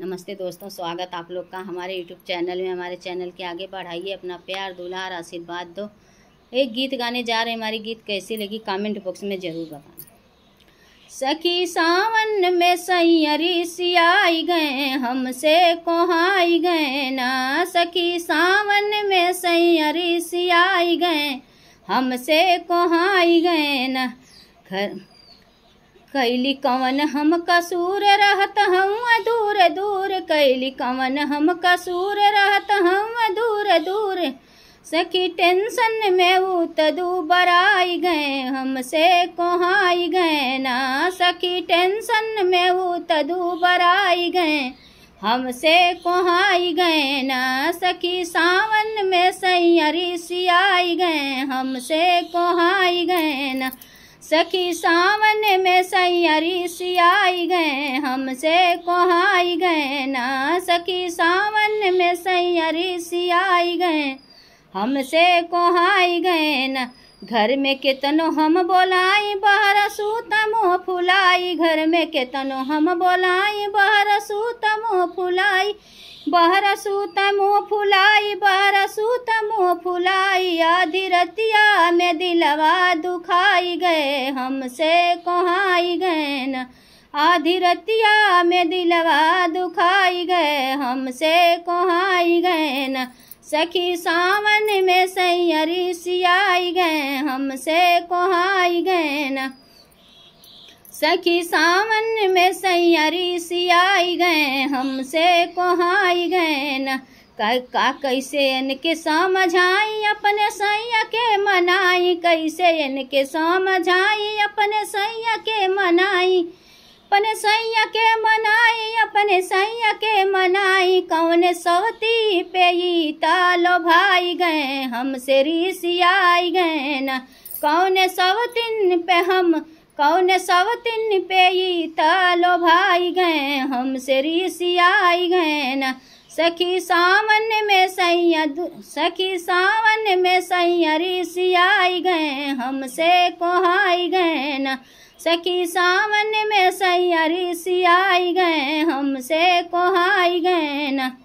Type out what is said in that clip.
नमस्ते दोस्तों स्वागत आप लोग का हमारे यूट्यूब चैनल में हमारे चैनल के आगे बढ़ाइए अपना प्यार दुलार आशीर्वाद दो एक गीत गाने जा रहे हमारी गीत कैसी लगी कमेंट बॉक्स में ज़रूर बताना सखी सावन में सैयरी सियाई गए हमसे कोहाई गए ना सखी सावन में सैयरी सियाई गए हमसे कोहाई गए ना घर कैली कवन हम कसूर रहत हम दूर दूर कैली कवन हम कसूर रहत हम दूर दूर सखी टेंशन में वो तदू बराई गए हमसे कोहाई गए ना सखी टेंशन में वो तदू बराई गए हमसे कोहाई गए ना सखी सावन में सैयरी सियाई गए हमसे कोहाई गए ना सखी सावन में सैयरी सियाई गए हमसे कोहाई गए ना सखी सावन में सैयरी सियाई गए हमसे कोहाई गए ना घर में कितनो हम बोलाई बहर सूतमो फुलाई घर में कितनो हम बोलाई बहर मुँह फुलाई बहरसूत मुँह फुलाई बहरसूत मुँह फुलाई आधी रतिया में दिलवा दुखाई गए हमसे कोहाई गए न आधी रतिया में दिलवा दुखाई गए हमसे कोहाई गए न सखी सावन में सैयरी सियाई गए हमसे कोहाई गए न सखी सावन में सैयरी सियाई गए हमसे कोहाई गए न का कैसे इनके समझाई अपने सैया के मनाई कैसे इनके समझाई अपने सैया के मनाई अपने सैया के मनाई अपने सैया के मनाई कौन सौती पे तालो भाई गए हमसे ऋषि आई गए न कौन सौतिन पे हम कौन तीन पे तालो भाई गए हमसे ऋषि आई गए न सखी सावन में सैयद सखी सावन में सैया ऋषि आई गए हमसे कोहाई गए न सखी सावन में सैया ऋषि आई गए हमसे कोहाई गए न